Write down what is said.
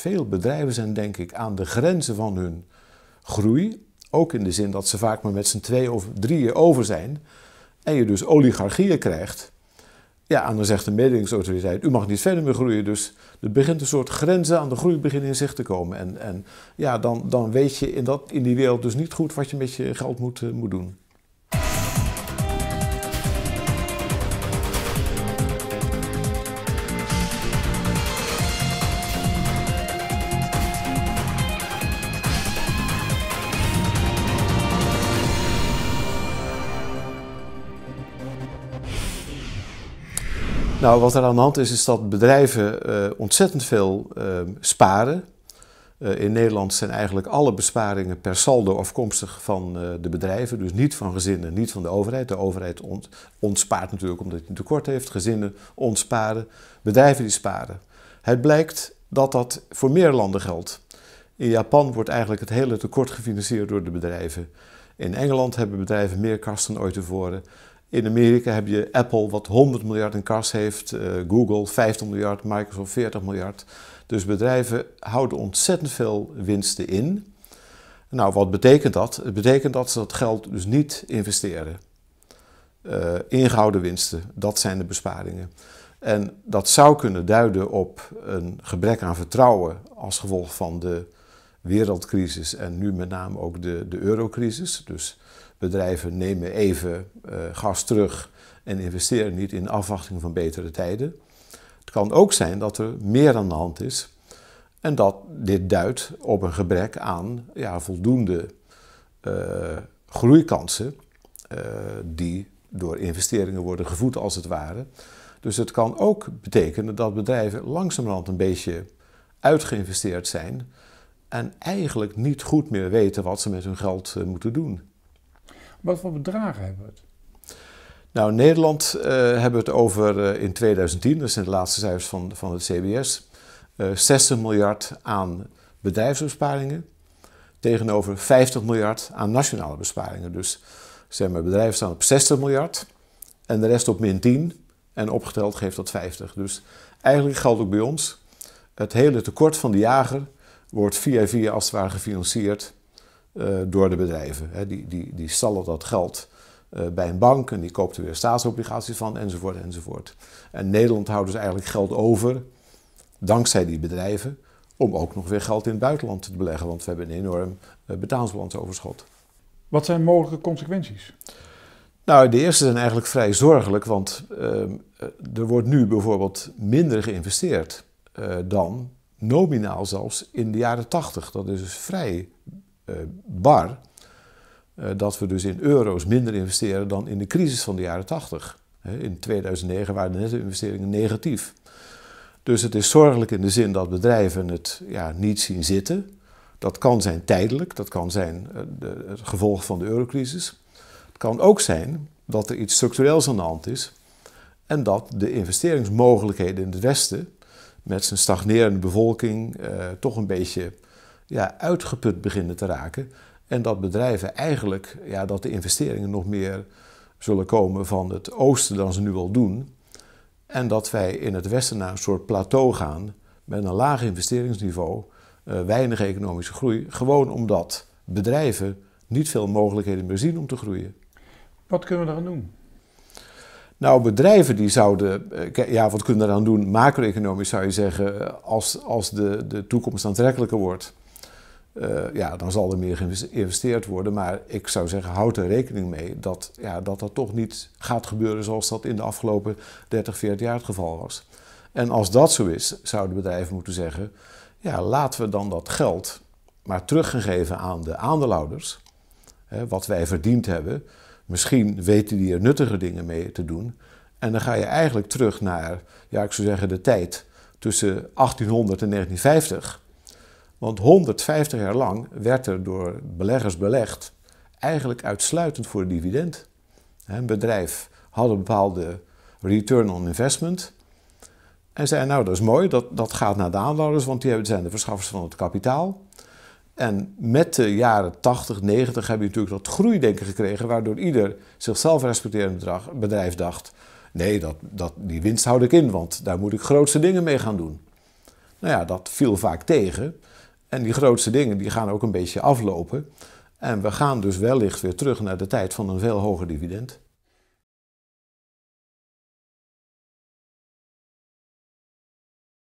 veel bedrijven zijn denk ik aan de grenzen van hun groei. Ook in de zin dat ze vaak maar met z'n twee of drieën over zijn. En je dus oligarchieën krijgt. Ja, en dan zegt de mededingingsautoriteit, u mag niet verder meer groeien. Dus er begint een soort grenzen aan de groei beginnen in zicht te komen. En, en ja, dan, dan weet je in, dat, in die wereld dus niet goed wat je met je geld moet, eh, moet doen. Nou, wat er aan de hand is, is dat bedrijven eh, ontzettend veel ehm, sparen. Eh, in Nederland zijn eigenlijk alle besparingen per saldo afkomstig van eh, de bedrijven. Dus niet van gezinnen, niet van de overheid. De overheid ontspaart natuurlijk omdat hij een tekort heeft. Gezinnen ontsparen, bedrijven die sparen. Het blijkt dat dat voor meer landen geldt. In Japan wordt eigenlijk het hele tekort gefinancierd door de bedrijven. In Engeland hebben bedrijven meer kast dan ooit tevoren. In Amerika heb je Apple, wat 100 miljard in kas heeft, eh, Google 50 miljard, Microsoft 40 miljard. Dus bedrijven houden ontzettend veel winsten in. Nou, wat betekent dat? Het betekent dat ze dat geld dus niet investeren. Eh, ingehouden winsten, dat zijn de besparingen. En dat zou kunnen duiden op een gebrek aan vertrouwen als gevolg van de wereldcrisis en nu met name ook de, de eurocrisis. Dus Bedrijven nemen even eh, gas terug en investeren niet in afwachting van betere tijden. Het kan ook zijn dat er meer aan de hand is en dat dit duidt op een gebrek aan ja, voldoende eh, groeikansen eh, die door investeringen worden gevoed als het ware. Dus het kan ook betekenen dat bedrijven langzamerhand een beetje uitgeïnvesteerd zijn en eigenlijk niet goed meer weten wat ze met hun geld moeten doen. Wat voor bedragen hebben we het? Nou, in Nederland eh, hebben we het over eh, in 2010, dat zijn de laatste cijfers van, van het CBS, 60 eh, miljard aan bedrijfsbesparingen tegenover 50 miljard aan nationale besparingen. Dus zeg maar, bedrijven staan op 60 miljard en de rest op min 10 en opgeteld geeft dat 50. Dus eigenlijk geldt ook bij ons, het hele tekort van de jager wordt via via als het ware gefinancierd eh, door de bedrijven. Hè. Die, die, die stallen dat geld eh, bij een bank en die koopt er weer staatsobligaties van, enzovoort, enzovoort. En Nederland houdt dus eigenlijk geld over, dankzij die bedrijven, om ook nog weer geld in het buitenland te beleggen, want we hebben een enorm eh, betaalsbalansoverschot. Wat zijn mogelijke consequenties? Nou, de eerste zijn eigenlijk vrij zorgelijk, want ehm, er wordt nu bijvoorbeeld minder geïnvesteerd dan nominaal zelfs in de jaren 80. Dat is dus vrij eh, bar eh, dat we dus in euro's minder investeren dan in de crisis van de jaren 80. In 2009 waren de netto-investeringen negatief. Dus het is zorgelijk in de zin dat bedrijven het ja, niet zien zitten. Dat kan zijn tijdelijk, dat kan zijn eh, het gevolg van de eurocrisis. Het kan ook zijn dat er iets structureels aan de hand is en dat de investeringsmogelijkheden in het Westen met zijn stagnerende bevolking eh, toch een beetje ja, uitgeput beginnen te raken. En dat bedrijven eigenlijk, ja, dat de investeringen nog meer zullen komen van het oosten dan ze nu al doen. En dat wij in het westen naar een soort plateau gaan met een laag investeringsniveau, eh, weinig economische groei, gewoon omdat bedrijven niet veel mogelijkheden meer zien om te groeien. Wat kunnen we eraan doen? Nou, bedrijven die zouden, eh, ja, wat kunnen we eraan doen? Macro-economisch zou je zeggen, eh, als, als de, de toekomst aantrekkelijker wordt, eh, ja, dan zal er meer geïnvesteerd worden. Maar ik zou zeggen, houd er rekening mee dat, ja, dat dat toch niet gaat gebeuren zoals dat in de afgelopen 30, 40 jaar het geval was. En als dat zo is, zouden bedrijven moeten zeggen: ja, laten we dan dat geld maar teruggeven aan de aandeelhouders. Hè, wat wij verdiend hebben. Misschien weten die er nuttige dingen mee te doen. En dan ga je eigenlijk terug naar, ja, ik zou zeggen, de tijd tussen 1800 en 1950 want 150 jaar lang werd er door beleggers belegd eigenlijk uitsluitend voor dividend. Een bedrijf had een bepaalde return on investment. En zei, nou dat is mooi, dat, dat gaat naar de aandeelhouders, want die zijn de verschaffers van het kapitaal. En met de jaren 80, 90 heb je natuurlijk dat groeidenken gekregen, waardoor ieder zichzelf respecterend bedrijf dacht, nee, dat, dat, die winst houd ik in, want daar moet ik grootste dingen mee gaan doen. Nou ja, dat viel vaak tegen. En die grootste dingen die gaan ook een beetje aflopen. En we gaan dus wellicht weer terug naar de tijd van een veel hoger dividend.